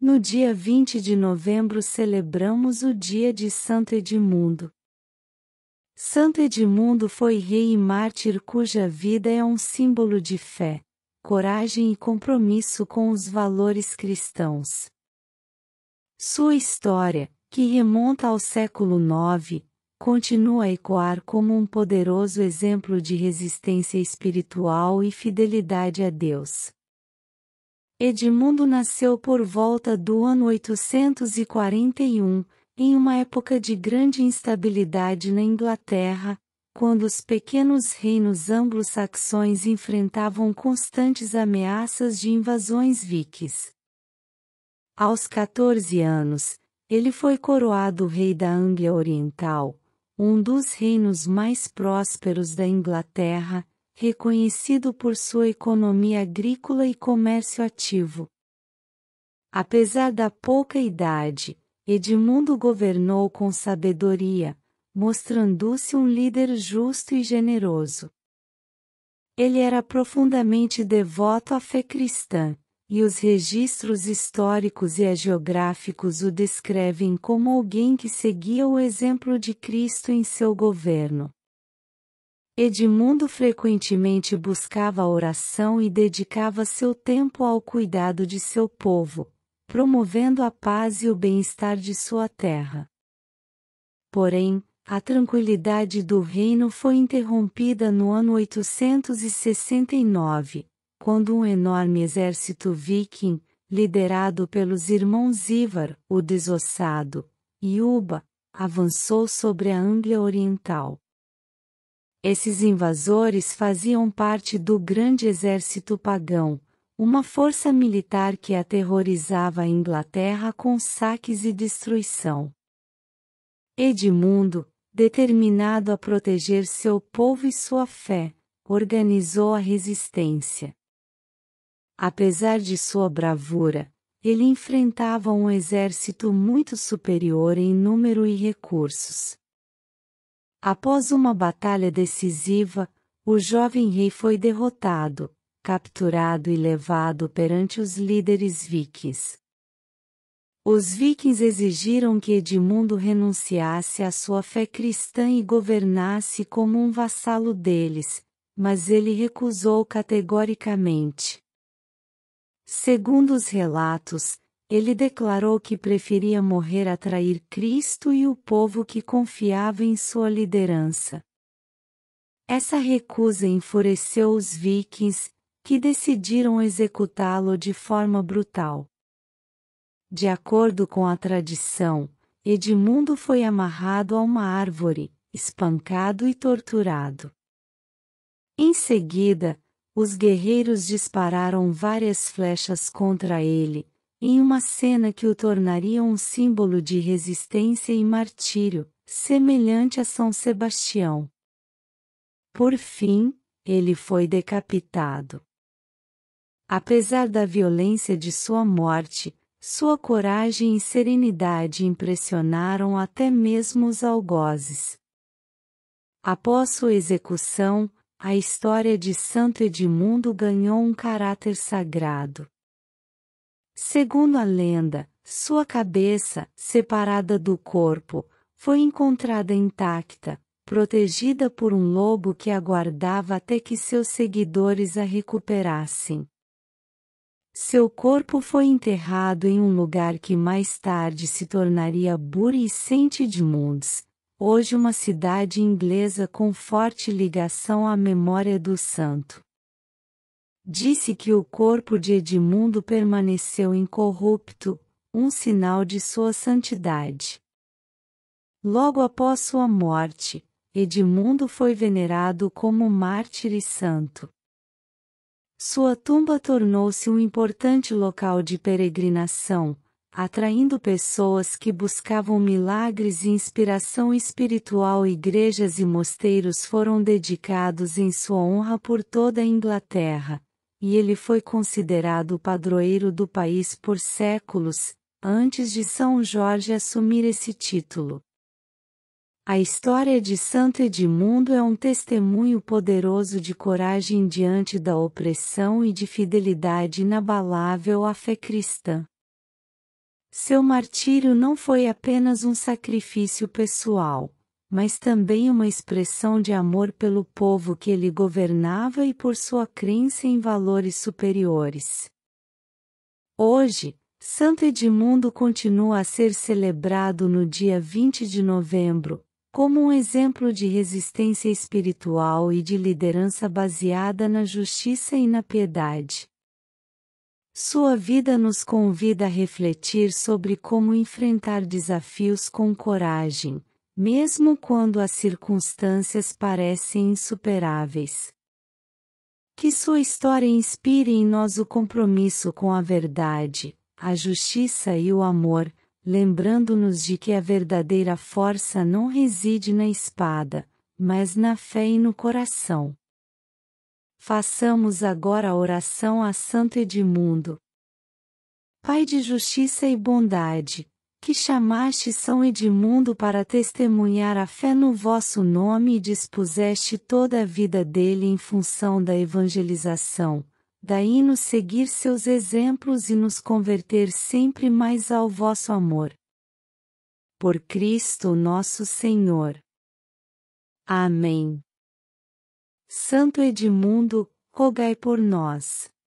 No dia 20 de novembro celebramos o dia de Santo Edmundo. Santo Edmundo foi rei e mártir cuja vida é um símbolo de fé, coragem e compromisso com os valores cristãos. Sua história, que remonta ao século IX, continua a ecoar como um poderoso exemplo de resistência espiritual e fidelidade a Deus. Edmundo nasceu por volta do ano 841, em uma época de grande instabilidade na Inglaterra, quando os pequenos reinos anglo-saxões enfrentavam constantes ameaças de invasões vikings. Aos 14 anos, ele foi coroado rei da Anglia Oriental, um dos reinos mais prósperos da Inglaterra, reconhecido por sua economia agrícola e comércio ativo. Apesar da pouca idade, Edmundo governou com sabedoria, mostrando-se um líder justo e generoso. Ele era profundamente devoto à fé cristã, e os registros históricos e geográficos o descrevem como alguém que seguia o exemplo de Cristo em seu governo. Edmundo frequentemente buscava a oração e dedicava seu tempo ao cuidado de seu povo, promovendo a paz e o bem-estar de sua terra. Porém, a tranquilidade do reino foi interrompida no ano 869, quando um enorme exército viking, liderado pelos irmãos Ivar, o Desossado, e Uba, avançou sobre a Anglia Oriental. Esses invasores faziam parte do grande exército pagão, uma força militar que aterrorizava a Inglaterra com saques e destruição. Edmundo, determinado a proteger seu povo e sua fé, organizou a resistência. Apesar de sua bravura, ele enfrentava um exército muito superior em número e recursos. Após uma batalha decisiva, o jovem rei foi derrotado, capturado e levado perante os líderes vikings. Os vikings exigiram que Edmundo renunciasse à sua fé cristã e governasse como um vassalo deles, mas ele recusou categoricamente. Segundo os relatos, ele declarou que preferia morrer a trair Cristo e o povo que confiava em sua liderança. Essa recusa enfureceu os vikings, que decidiram executá-lo de forma brutal. De acordo com a tradição, Edmundo foi amarrado a uma árvore, espancado e torturado. Em seguida, os guerreiros dispararam várias flechas contra ele, em uma cena que o tornaria um símbolo de resistência e martírio, semelhante a São Sebastião. Por fim, ele foi decapitado. Apesar da violência de sua morte, sua coragem e serenidade impressionaram até mesmo os algozes. Após sua execução, a história de Santo Edmundo ganhou um caráter sagrado. Segundo a lenda, sua cabeça, separada do corpo, foi encontrada intacta, protegida por um lobo que aguardava até que seus seguidores a recuperassem. Seu corpo foi enterrado em um lugar que mais tarde se tornaria Bury St. Edmunds, hoje uma cidade inglesa com forte ligação à memória do santo disse que o corpo de Edmundo permaneceu incorrupto, um sinal de sua santidade. Logo após sua morte, Edmundo foi venerado como mártir e santo. Sua tumba tornou-se um importante local de peregrinação, atraindo pessoas que buscavam milagres e inspiração espiritual. Igrejas e mosteiros foram dedicados em sua honra por toda a Inglaterra e ele foi considerado padroeiro do país por séculos, antes de São Jorge assumir esse título. A história de Santo Edmundo é um testemunho poderoso de coragem diante da opressão e de fidelidade inabalável à fé cristã. Seu martírio não foi apenas um sacrifício pessoal mas também uma expressão de amor pelo povo que ele governava e por sua crença em valores superiores. Hoje, Santo Edmundo continua a ser celebrado no dia 20 de novembro, como um exemplo de resistência espiritual e de liderança baseada na justiça e na piedade. Sua vida nos convida a refletir sobre como enfrentar desafios com coragem, mesmo quando as circunstâncias parecem insuperáveis. Que sua história inspire em nós o compromisso com a verdade, a justiça e o amor, lembrando-nos de que a verdadeira força não reside na espada, mas na fé e no coração. Façamos agora a oração a Santo Edmundo. Pai de justiça e bondade, que chamaste São Edmundo para testemunhar a fé no vosso nome e dispuseste toda a vida dele em função da evangelização, daí nos seguir seus exemplos e nos converter sempre mais ao vosso amor. Por Cristo nosso Senhor. Amém. Santo Edmundo, rogai por nós.